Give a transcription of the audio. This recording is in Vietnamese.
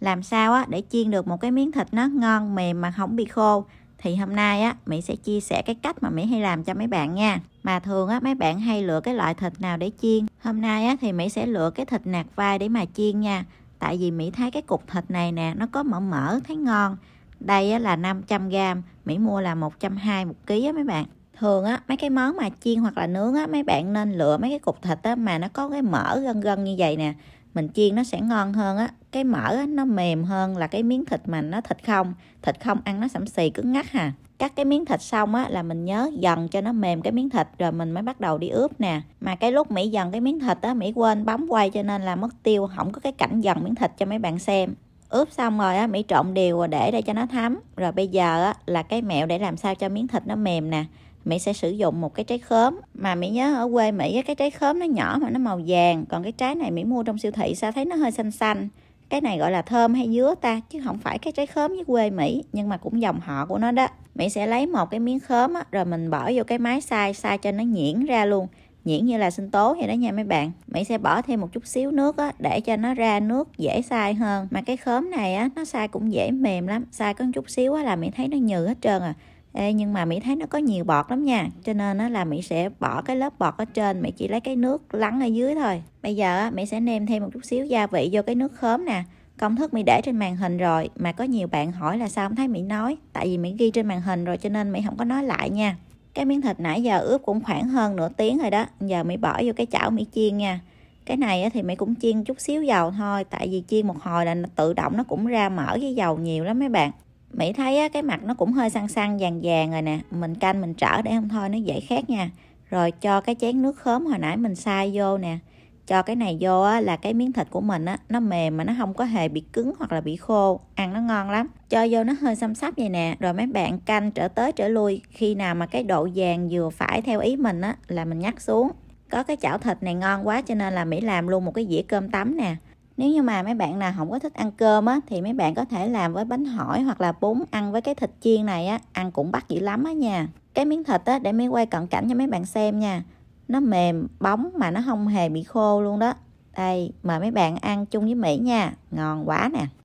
làm sao á để chiên được một cái miếng thịt nó ngon mềm mà không bị khô thì hôm nay á Mỹ sẽ chia sẻ cái cách mà Mỹ hay làm cho mấy bạn nha mà thường á mấy bạn hay lựa cái loại thịt nào để chiên hôm nay á thì Mỹ sẽ lựa cái thịt nạc vai để mà chiên nha tại vì Mỹ thấy cái cục thịt này nè nó có mỡ mỡ thấy ngon đây á, là 500g Mỹ mua là 120 một ký á mấy bạn thường á mấy cái món mà chiên hoặc là nướng á mấy bạn nên lựa mấy cái cục thịt á mà nó có cái mỡ gân gân như vậy nè mình chiên nó sẽ ngon hơn á cái mỡ á, nó mềm hơn là cái miếng thịt mà nó thịt không thịt không ăn nó sẩm xì cứng ngắt hà cắt cái miếng thịt xong á là mình nhớ dần cho nó mềm cái miếng thịt rồi mình mới bắt đầu đi ướp nè mà cái lúc mỹ dần cái miếng thịt á mỹ quên bấm quay cho nên là mất tiêu không có cái cảnh dần miếng thịt cho mấy bạn xem ướp xong rồi á mỹ trộn đều rồi để đây cho nó thấm rồi bây giờ á là cái mẹo để làm sao cho miếng thịt nó mềm nè Mỹ sẽ sử dụng một cái trái khóm mà Mỹ nhớ ở quê Mỹ cái trái khóm nó nhỏ mà nó màu vàng còn cái trái này Mỹ mua trong siêu thị sao thấy nó hơi xanh xanh cái này gọi là thơm hay dứa ta chứ không phải cái trái khóm với quê Mỹ nhưng mà cũng dòng họ của nó đó Mỹ sẽ lấy một cái miếng khóm á, rồi mình bỏ vô cái máy xay xay cho nó nhuyễn ra luôn nhuyễn như là sinh tố vậy đó nha mấy bạn Mỹ sẽ bỏ thêm một chút xíu nước á, để cho nó ra nước dễ xay hơn mà cái khóm này á, nó xay cũng dễ mềm lắm xay có một chút xíu á, là Mỹ thấy nó nhừ hết trơn à Ê, nhưng mà Mỹ thấy nó có nhiều bọt lắm nha Cho nên nó là Mỹ sẽ bỏ cái lớp bọt ở trên Mỹ chỉ lấy cái nước lắng ở dưới thôi Bây giờ Mỹ sẽ nêm thêm một chút xíu gia vị vô cái nước khóm nè Công thức Mỹ để trên màn hình rồi Mà có nhiều bạn hỏi là sao không thấy Mỹ nói Tại vì Mỹ ghi trên màn hình rồi cho nên Mỹ không có nói lại nha Cái miếng thịt nãy giờ ướp cũng khoảng hơn nửa tiếng rồi đó Giờ Mỹ bỏ vô cái chảo Mỹ chiên nha cái này thì mẹ cũng chiên chút xíu dầu thôi tại vì chiên một hồi là tự động nó cũng ra mỡ với dầu nhiều lắm mấy bạn Mỹ thấy á, cái mặt nó cũng hơi săn săn vàng vàng rồi nè Mình canh mình trở để không thôi nó dễ khác nha Rồi cho cái chén nước khóm hồi nãy mình xay vô nè Cho cái này vô á, là cái miếng thịt của mình á, nó mềm mà nó không có hề bị cứng hoặc là bị khô Ăn nó ngon lắm Cho vô nó hơi xăm xắp vậy nè Rồi mấy bạn canh trở tới trở lui Khi nào mà cái độ vàng vừa phải theo ý mình á, là mình nhắc xuống Có cái chảo thịt này ngon quá cho nên là Mỹ làm luôn một cái dĩa cơm tấm nè nếu như mà mấy bạn nào không có thích ăn cơm á thì mấy bạn có thể làm với bánh hỏi hoặc là bún ăn với cái thịt chiên này á ăn cũng bắt dữ lắm á nha cái miếng thịt á để mấy quay cận cảnh cho mấy bạn xem nha nó mềm bóng mà nó không hề bị khô luôn đó đây mời mấy bạn ăn chung với mỹ nha ngon quá nè